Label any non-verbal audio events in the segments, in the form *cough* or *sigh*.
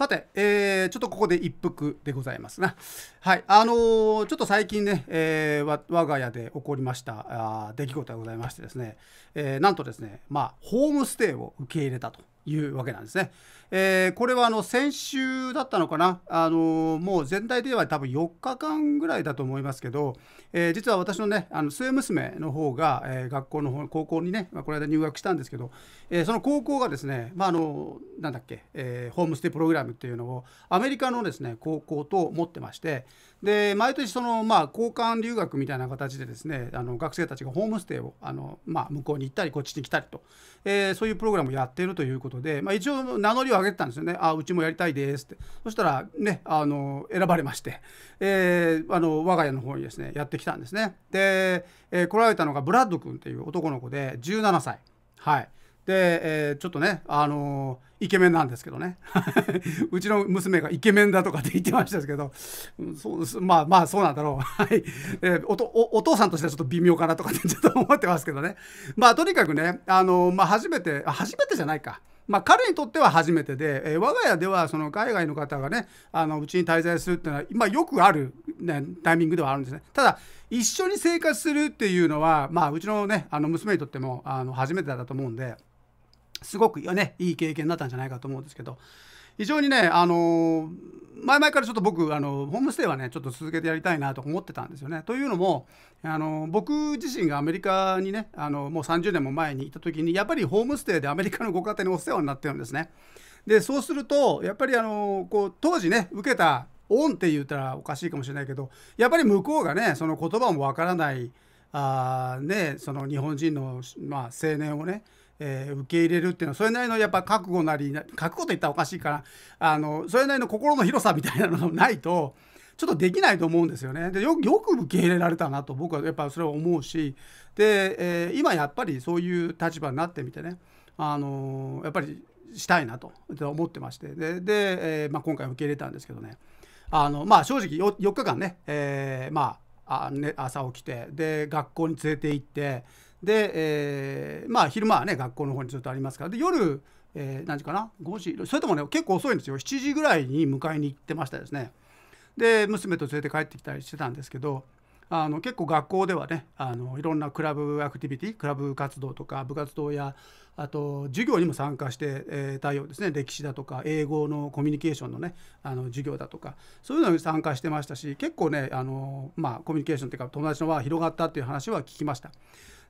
さて、えー、ちょっとここで一服でございますな。はい、あのー、ちょっと最近ね、えー、我が家で起こりましたあ出来事がございましてですね、えー、なんとですね、まあ、ホームステイを受け入れたというわけなんですね。えー、これはあの先週だったのかな、あのー、もう全体では多分4日間ぐらいだと思いますけど、えー、実は私のね、あの末娘の方が、え学校の方、高校にね、まあ、この間入学したんですけど、えその高校がですね、まあ、あのなんだっけ、えホームステイプログラムっていうのを、アメリカのですね、高校と持ってまして、で毎年その、まあ、交換留学みたいな形でですねあの学生たちがホームステイをあの、まあ、向こうに行ったりこっちに来たりと、えそういうプログラムをやっているということでので、まあ、一応名乗りを上げてたんですよね「あうちもやりたいです」ってそしたらねあの選ばれまして、えー、あの我が家の方にですねやってきたんですねで、えー、来られたのがブラッド君っていう男の子で17歳はいで、えー、ちょっとねあのイケメンなんですけどね *laughs* うちの娘がイケメンだとかって言ってましたけど、うん、そうまあまあそうなんだろう、はいえー、おとおお父さんとしてはちょっと微妙かなとかってちょっと思ってますけどねまあとにかくねあの、まあ、初めて初めてじゃないかまあ、彼にとっては初めてで、えー、我が家ではその海外の方がねあのうちに滞在するっていうのは、まあ、よくある、ね、タイミングではあるんですねただ一緒に生活するっていうのは、まあ、うちの,、ね、あの娘にとってもあの初めてだったと思うんですごく、ね、いい経験だったんじゃないかと思うんですけど。非常にね、あのー、前々からちょっと僕あのホームステイはねちょっと続けてやりたいなと思ってたんですよね。というのもあの僕自身がアメリカにねあのもう30年も前に行った時にやっぱりホームステイでアメリカのご家庭にお世話になってるんですね。でそうするとやっぱりあのこう当時ね受けた恩って言ったらおかしいかもしれないけどやっぱり向こうがねその言葉もわからないあ、ね、その日本人の、まあ、青年をねえー、受け入れるっていうのはそれなりのやっぱ覚悟なり覚悟といったらおかしいからあのそれなりの心の広さみたいなのがないとちょっとできないと思うんですよね。でよく受け入れられたなと僕はやっぱそれは思うしで、えー、今やっぱりそういう立場になってみてねあのー、やっぱりしたいなと思ってましてでで、えー、まあ、今回受け入れたんですけどねあの、まあ、正直 4, 4日間ね、えー、まあ、ね、朝起きてで学校に連れて行ってで、えー、まあ昼間はね学校の方にずっとありますからで夜、えー、何時かな5時それともね結構遅いんですよ7時ぐらいに迎えに行ってましたですねで娘と連れて帰ってきたりしてたんですけどあの結構学校ではねあのいろんなクラブアクティビティクラブ活動とか部活動やあと授業にも参加してえたようですね歴史だとか英語のコミュニケーションのねあの授業だとかそういうのに参加してましたし結構ねあの、まあ、コミュニケーションというか友達の輪が広がったっていう話は聞きました。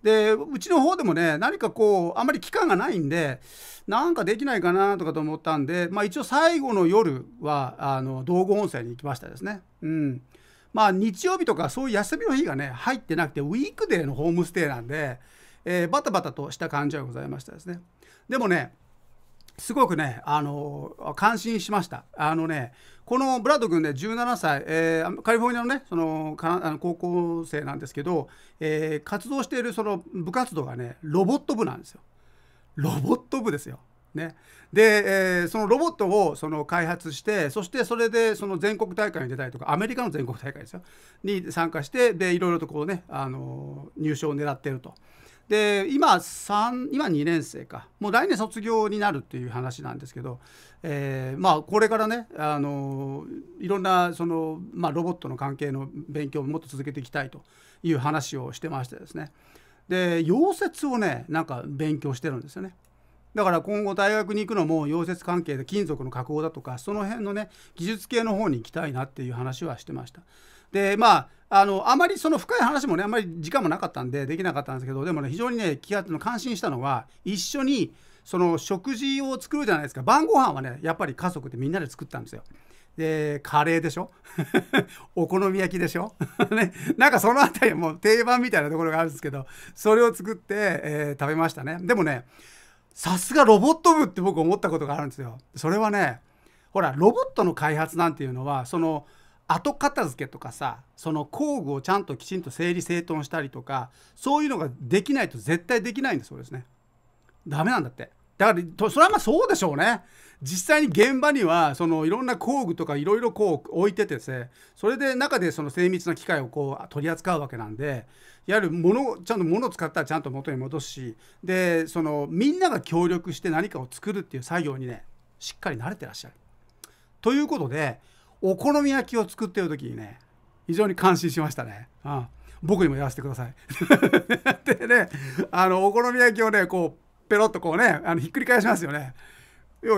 でうちの方でもね何かこうあんまり期間がないんでなんかできないかなとかと思ったんで、まあ、一応最後の夜はあの道後温泉に行きましたですね。うんまあ、日曜日とかそういう休みの日がね入ってなくてウィークデーのホームステイなんで、えー、バタバタとした感じはございましたですね。でもねすごくね、あの感心しました。あのね、このブラッド君ね、17歳、えー、カリフォルニアのね、そのかあの高校生なんですけど、えー、活動しているその部活動がね、ロボット部なんですよ。ロボット部ですよ。ね、で、えー、そのロボットをその開発してそしてそれでその全国大会に出たりとかアメリカの全国大会ですよに参加してでいろいろとこうね、あの入賞を狙っていると。で今3今2年生かもう来年卒業になるっていう話なんですけど、えー、まあ、これからねあのいろんなその、まあ、ロボットの関係の勉強をもっと続けていきたいという話をしてましてですねで溶接をねなんか勉強してるんですよね。だから今後大学に行くのも溶接関係で金属の加工だとかその辺のね技術系の方に行きたいなっていう話はしてました。でまああのあまりその深い話もねあまり時間もなかったんでできなかったんですけどでもね非常にね気圧の感心したのは一緒にその食事を作るじゃないですか晩ご飯はねやっぱり家族でみんなで作ったんですよ。でカレーでしょ *laughs* お好み焼きでしょ、*laughs* ね、なんかその辺りも定番みたいなところがあるんですけどそれを作って、えー、食べましたねでもねさすがロボット部って僕思ったことがあるんですよそれはねほらロボットの開発なんていうのはその後片付けとかさその工具をちゃんときちんと整理整頓したりとかそういうのができないと絶対できないんだそうですねダメなんだってだからそれはまあそうでしょうね実際に現場にはそのいろんな工具とかいろいろこう置いててですねそれで中でその精密な機械をこう取り扱うわけなんでいわゆる物ちゃんと物を使ったらちゃんと元に戻すしでそのみんなが協力して何かを作るっていう作業にねしっかり慣れてらっしゃる。ということでお好み焼きを作ってる時にね非常に感心しましたね。うん、僕にもやらせてください。*laughs* でねあのお好み焼きをねこうペロッとこうねあのひっくり返しますよね。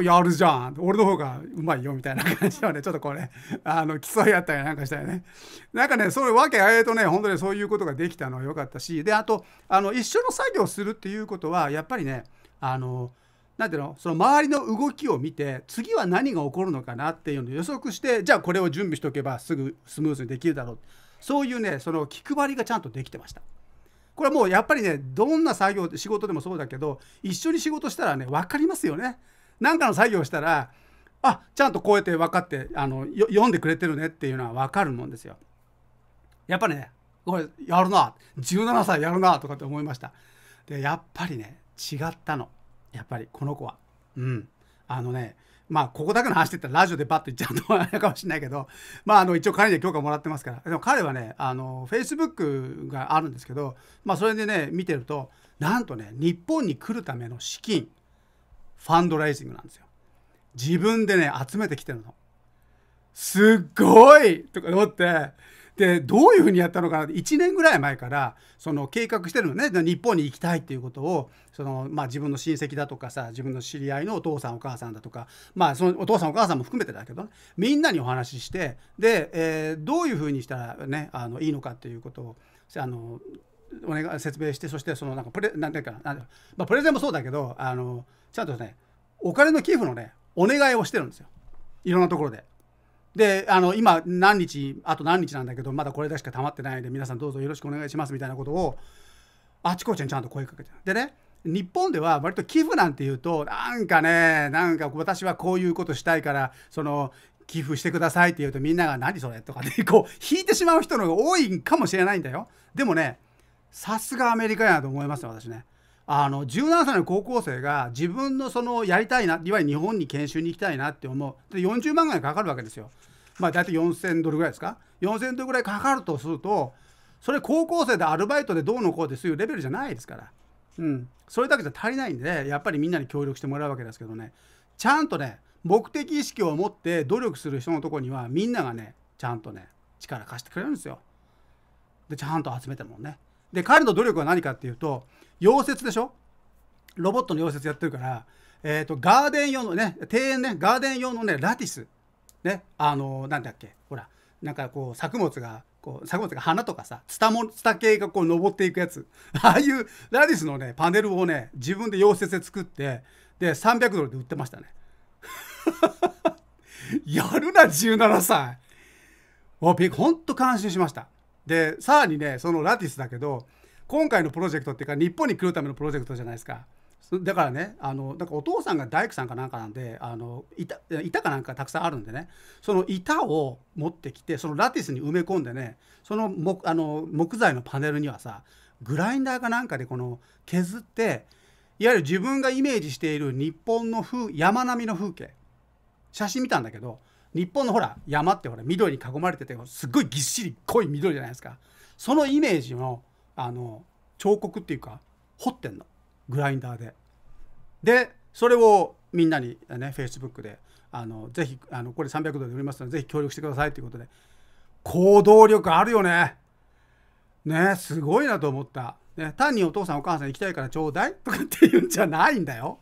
やるじゃん俺の方がうまいよみたいな感じのねちょっとこうねあの競い合ったりなんかしたよねなんかねそういうわけあえとね本当にそういうことができたのは良かったしであとあの一緒の作業するっていうことはやっぱりねあのんていうのその周りの動きを見て次は何が起こるのかなっていうのを予測してじゃあこれを準備しておけばすぐスムーズにできるだろうそういうねその気配りがちゃんとできてました。これはもうやっぱりねどんな作業仕事でもそうだけど一緒に仕事したらね分かりますよね。何かの作業したらあちゃんとこうやって分かってあの読んでくれてるねっていうのは分かるもんですよ。やっぱりねこれやるな17歳やるなとかって思いました。でやっぱりね違ったの。やっぱりこの子は。うん。あのね、まあ、ここだけの話って言ったらラジオでバッと言っちゃうとあれかもしれないけど、*laughs* まあ、あの一応彼には許可もらってますから、でも彼はね、あの、Facebook があるんですけど、まあ、それでね、見てると、なんとね、日本に来るための資金、ファンドライジングなんですよ。自分でね、集めてきてるの。すっごいとか思って、でどういうふうにやったのかなって1年ぐらい前からその計画してるのね日本に行きたいっていうことをその、まあ、自分の親戚だとかさ自分の知り合いのお父さんお母さんだとか、まあ、そのお父さんお母さんも含めてだけど、ね、みんなにお話ししてで、えー、どういうふうにしたら、ね、あのいいのかっていうことをあのお願い説明してそしてそのなんかプレなんていうかなまあ、プレゼンもそうだけどあのちゃんとねお金の寄付のねお願いをしてるんですよいろんなところで。であの今何日あと何日なんだけどまだこれだしか溜まってないので皆さんどうぞよろしくお願いしますみたいなことをあちこちにちゃんと声かけてでね日本では割と寄付なんていうとなんかねなんか私はこういうことしたいからその寄付してくださいって言うとみんなが何それとかで *laughs* こう引いてしまう人の方が多いかもしれないんだよでもねさすがアメリカやなと思いますよ私ねあの17歳の高校生が自分のそのやりたいないわゆる日本に研修に行きたいなって思うで40万ぐらいかかるわけですよ。まあ、大体4000ドルぐらいですか4000ドルぐらいかかるとするとそれ高校生でアルバイトでどうのこうですいうレベルじゃないですから、うん、それだけじゃ足りないんでやっぱりみんなに協力してもらうわけですけどねちゃんとね目的意識を持って努力する人のとこにはみんながねちゃんとね力貸してくれるんですよでちゃんと集めてもねで彼の努力は何かっていうと溶接でしょロボットの溶接やってるから、えーと、ガーデン用のね庭園ねガーデン用のねラティスねあのー、なんだっけほらなんかこう作物がこう作物が花とかさツタもツタ系がこう登っていくやつ *laughs* ああいうラティスのねパネルをね自分で溶接で作ってで300ドルで売ってましたね *laughs* やるな17歳おびほんと感心しましたでさらにねそのラティスだけど今回のプロジェクトっていうか日本に来るためのプロジェクトじゃないですか。だからねあのだからお父さんが大工さんかなんかなんであの板板かなんかたくさんあるんでねその板を持ってきてそのラティスに埋め込んでねその木あの木材のパネルにはさグラインダーかなんかでこの削っていわゆる自分がイメージしている日本の風山並みの風景写真見たんだけど日本のほら山ってほら緑に囲まれててすっごいぎっしり濃い緑じゃないですかそのイメージのあの彫刻っていうか彫ってんのグラインダーで。でそれをみんなにねフェイスブックであのぜひあのこれ300ドルで売りますのでぜひ協力してくださいということで行動力あるよねねすごいなと思った、ね、単にお父さんお母さん行きたいからちょうだいとかっていうんじゃないんだよ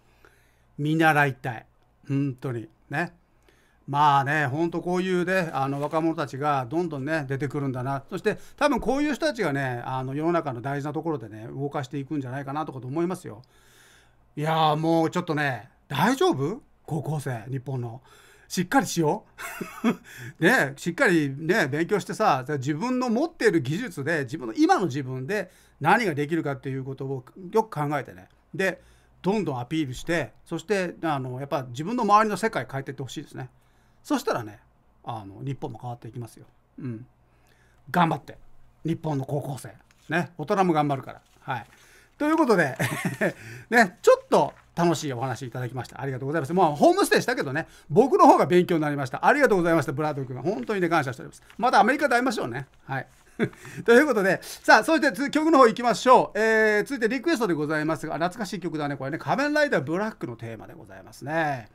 見習いたい本当にねまあね、本当こういうね、あの若者たちがどんどんね、出てくるんだな、そして多分こういう人たちがね、あの世の中の大事なところでね、動かしていくんじゃないかなとかと思いますよ。いやもうちょっとね、大丈夫高校生、日本の。しっかりしよう。*laughs* ね、しっかりね、勉強してさ、自分の持っている技術で、自分の今の自分で何ができるかっていうことをよく考えてね。で、どんどんアピールして、そして、あのやっぱ自分の周りの世界変えていってほしいですね。そしたらねあの日本も変わっていきますよ、うん、頑張って日本の高校生ね大人も頑張るからはいということで *laughs* ねちょっと楽しいお話いただきましたありがとうございますまあホームステイしたけどね僕の方が勉強になりましたありがとうございましたブラッド君本当にね感謝しておりますまたアメリカで会いましょうねはい *laughs* ということで、さあ、そして曲の方行きましょう。えー、続いてリクエストでございますが、懐かしい曲だね、これね、仮面ライダーブラックのテーマでございますね。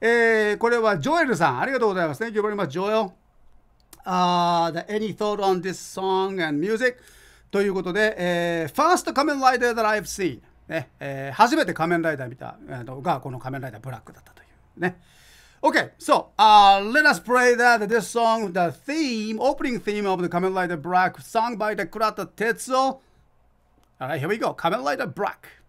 えー、これはジョエルさん、ありがとうございます。Thank you very much, Joel. Uh, the, any thought on this song and music? ということで、えー、First 仮面ライダー that I've seen、ねえー、初めて仮面ライダー見たのがこの仮面ライダーブラックだったというね。Okay, so uh, let us pray that this song, the theme, opening theme of the Kamen Rider Black, sung by the Kurata Tetsuo. All right, here we go. Kamen Rider Black.